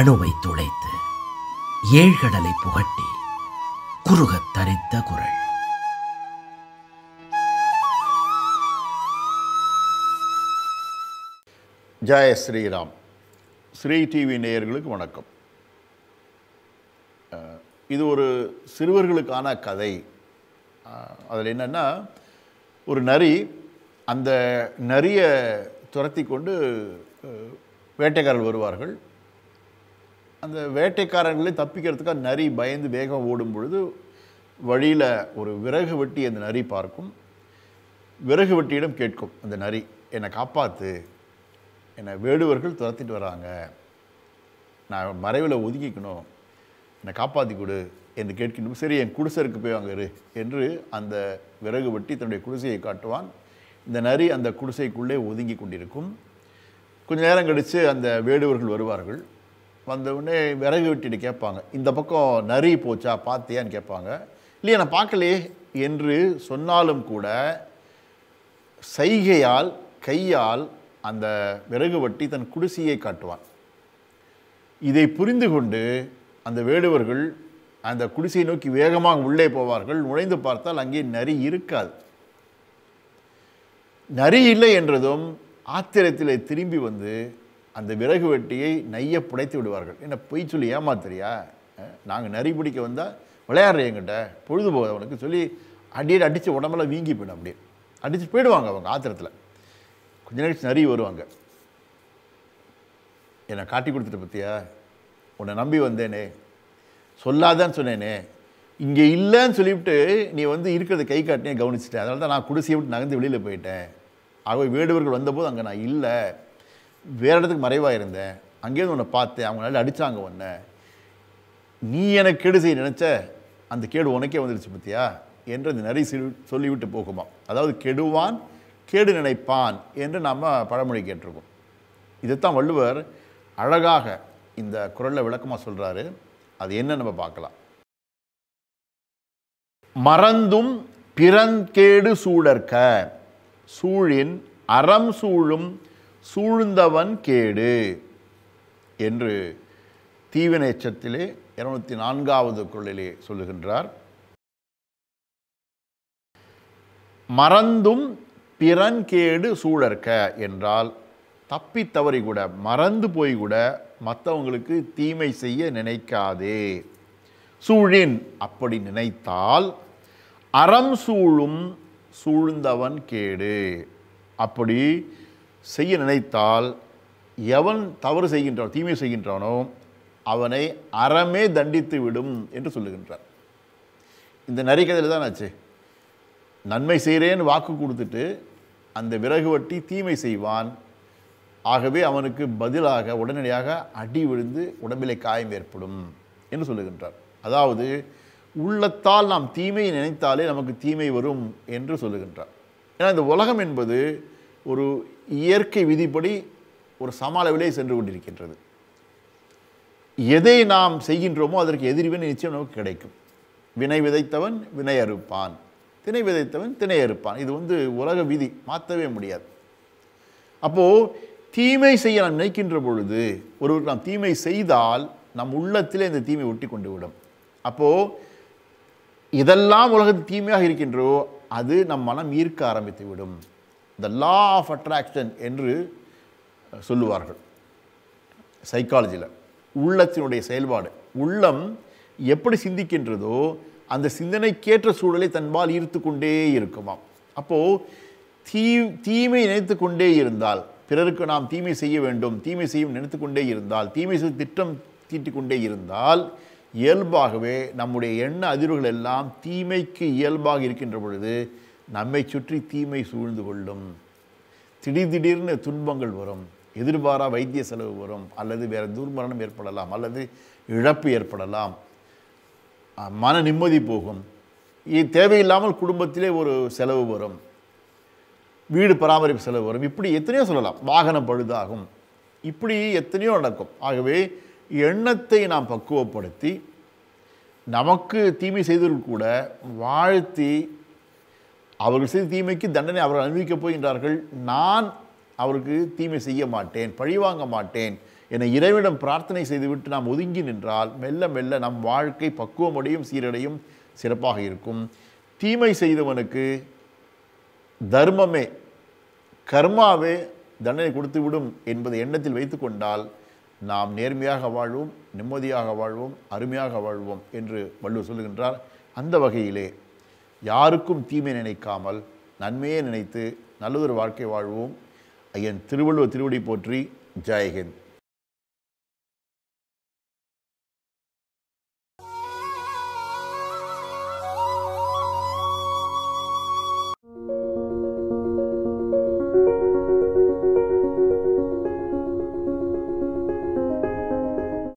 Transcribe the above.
அணுவை துளைத்து ஏழ்கடலை புகட்டி குறுகத் தரித்த குரல் ஜெய ஸ்ரீராம் ஸ்ரீ டிவி நேயர்களுக்கு வணக்கம் இது ஒரு சிறுவர்களுக்கான கதை அதில் என்னென்னா ஒரு நரி அந்த நரியை துரத்தி கொண்டு வேட்டைக்காரர்கள் வருவார்கள் அந்த வேட்டைக்காரர்களே தப்பிக்கிறதுக்காக நரி பயந்து வேகம் ஓடும் பொழுது வழியில் ஒரு விறகு வெட்டி அந்த நரி பார்க்கும் விறகு வெட்டியிடம் கேட்கும் அந்த நரி என்னை காப்பாற்று என்னை வேடுவர்கள் துரத்திட்டு வராங்க நான் மறைவில் ஒதுக்கிக்கணும் என்னை காப்பாற்றி கொடு என்று கேட்கணும் சரி என் குடிசருக்கு போய் அங்கே இரு என்று அந்த விறகு வெட்டி தன்னுடைய குடிசையை காட்டுவான் இந்த நரி அந்த குடிசைக்குள்ளே ஒதுங்கி கொண்டிருக்கும் கொஞ்ச நேரம் கழித்து அந்த வேடுவர்கள் வருவார்கள் வந்தவுடனே விறகு வெட்டிட்டு கேட்பாங்க இந்த பக்கம் நரி போச்சா பார்த்தியான்னு கேட்பாங்க இல்லையா நான் பார்க்கலையே என்று சொன்னாலும் கூட சைகையால் கையால் அந்த விறகு வட்டி தன் குடிசையை காட்டுவான் இதை புரிந்து கொண்டு அந்த வேடுவர்கள் அந்த குடிசையை நோக்கி வேகமாக உள்ளே போவார்கள் நுழைந்து பார்த்தால் அங்கே நரி இருக்காது நரி இல்லை என்றதும் ஆத்திரத்தில் திரும்பி வந்து அந்த விறகு வெட்டியை நைய புடைத்து விடுவார்கள் என்ன பொய் சொல்லி ஏமாத்துறியா நாங்கள் நரி பிடிக்க வந்தால் விளையாடுற எங்கிட்ட பொழுது போதவனுக்கு சொல்லி அடியில் அடித்து உடம்பெல்லாம் வீங்கி போயிடும் அப்படியே அடித்து போயிடுவாங்க அவங்க ஆத்திரத்தில் கொஞ்ச நேரம் நரி வருவாங்க என்னை காட்டி கொடுத்துட்டு பற்றியா உன்னை நம்பி வந்தேனே சொல்லாதான்னு சொன்னேனே இங்கே இல்லைன்னு சொல்லிவிட்டு நீ வந்து இருக்கிறத கை காட்டினே கவனிச்சிட்டேன் அதனால தான் நான் குடிசையை விட்டு நகர்ந்து வெளியில் போயிட்டேன் ஆகவே வேடுவர்கள் வந்தபோது அங்கே நான் இல்லை வேறு இடத்துக்கு மறைவாக இருந்தேன் அங்கேருந்து உன்னை பார்த்தேன் நல்லா அடித்தாங்க உன்னை நீ எனக்கு கேடு செய்ய நினச்ச அந்த கேடு உனக்கே வந்துடுச்சு பார்த்தியா என்று அந்த நரி சொல்லிவிட்டு போகுமா அதாவது கெடுவான் கேடு நினைப்பான் என்று நாம் பழமொழி கேட்டிருக்கோம் இதைத்தான் வள்ளுவர் அழகாக இந்த குரலில் விளக்கமாக சொல்கிறாரு அது என்ன நம்ம பார்க்கலாம் மறந்தும் கேடு சூழற்க சூழின் அறம் சூழும் சூழ்ந்தவன் கேடு என்று தீவின எச்சத்திலே இருநூத்தி நான்காவது குரலிலே சொல்லுகின்றார் மறந்தும் பிறன் கேடு சூழற்க என்றால் தப்பி தவறி கூட மறந்து போய் கூட மற்றவங்களுக்கு தீமை செய்ய நினைக்காதே சூழின் அப்படி நினைத்தால் அறம் சூழும் சூழ்ந்தவன் கேடு அப்படி செய்ய நினைத்தால் எவன் தவறு செய்கின்றான் தீமை செய்கின்றானோ அவனை அறமே தண்டித்து விடும் என்று சொல்லுகின்றார் இந்த நரி கதையில் தான் ஆச்சு நன்மை செய்கிறேன்னு வாக்கு கொடுத்துட்டு அந்த விறகு வட்டி தீமை செய்வான் ஆகவே அவனுக்கு பதிலாக உடனடியாக அடி விழுந்து உடம்பிலே காயம் ஏற்படும் என்று சொல்லுகின்றார் அதாவது உள்ளத்தால் நாம் தீமையை நினைத்தாலே நமக்கு தீமை வரும் என்று சொல்லுகின்றார் ஏன்னா இந்த உலகம் என்பது ஒரு இயற்கை விதிப்படி ஒரு சம அளவிலே சென்று கொண்டிருக்கின்றது எதை நாம் செய்கின்றோமோ அதற்கு எதிர்வினை நிச்சயம் நமக்கு கிடைக்கும் வினை விதைத்தவன் வினை அறுப்பான் தினை விதைத்தவன் திணை அறுப்பான் இது வந்து உலக விதி மாற்றவே முடியாது அப்போது தீமை செய்ய நாம் நினைக்கின்ற பொழுது ஒருவருக்கு நாம் தீமை செய்தால் நம் உள்ளத்திலே இந்த தீமை ஒட்டி கொண்டு விடும் அப்போது இதெல்லாம் உலகத்தில் தீமையாக இருக்கின்றோ அது நம் மனம் ஈர்க்க ஆரம்பித்து விடும் த லா ஆஃப் அட்ராக்ஷன் என்று சொல்லுவார்கள் சைக்காலஜியில் உள்ளத்தினுடைய செயல்பாடு உள்ளம் எப்படி சிந்திக்கின்றதோ அந்த சிந்தனைக்கேற்ற சூழலை தன்பால் ஈர்த்து கொண்டே இருக்குமாம் அப்போது தீ தீமை நினைத்து கொண்டே இருந்தால் பிறருக்கு நாம் தீமை செய்ய வேண்டும் தீமை செய்யும் நினைத்து கொண்டே இருந்தால் தீமை செய்ய திட்டம் தீட்டிக் கொண்டே இருந்தால் இயல்பாகவே நம்முடைய எண்ண அதிர்வுகள் எல்லாம் தீமைக்கு இயல்பாக இருக்கின்ற பொழுது நம்மை சுற்றி தீமை சூழ்ந்து கொள்ளும் திடீர் திடீர்னு துன்பங்கள் வரும் எதிர்பாரா வைத்திய செலவு வரும் அல்லது வேறு துர்மரணம் ஏற்படலாம் அல்லது இழப்பு ஏற்படலாம் மன நிம்மதி போகும் தேவையில்லாமல் குடும்பத்திலே ஒரு செலவு வரும் வீடு பராமரிப்பு செலவு வரும் இப்படி எத்தனையோ சொல்லலாம் வாகனம் பழுதாகும் இப்படி எத்தனையோ நடக்கும் ஆகவே எண்ணத்தை நாம் பக்குவப்படுத்தி நமக்கு தீமை செய்தவர்கள் கூட வாழ்த்தி அவர்கள் செய்த தீமைக்கு தண்டனை அவர்கள் அனுபவிக்கப் போகின்றார்கள் நான் அவருக்கு தீமை செய்ய மாட்டேன் பழிவாங்க மாட்டேன் என இறைவிடம் பிரார்த்தனை செய்துவிட்டு நாம் ஒதுங்கி நின்றால் மெல்ல மெல்ல நம் வாழ்க்கை பக்குவமடையும் சீரடையும் சிறப்பாக இருக்கும் தீமை செய்தவனுக்கு தர்மமே கர்மாவே தண்டனை கொடுத்துவிடும் என்பதை எண்ணத்தில் வைத்து கொண்டால் நாம் நேர்மையாக வாழ்வோம் நிம்மதியாக வாழ்வோம் அருமையாக வாழ்வோம் என்று வள்ளுவர் சொல்லுகின்றார் அந்த வகையிலே யாருக்கும் தீமை நினைக்காமல் நன்மையே நினைத்து நல்லதொரு வாழ்க்கை வாழ்வோம் ஐயன் திருவள்ளுவர் திருவடி போற்றி ஜெயஹிந்த்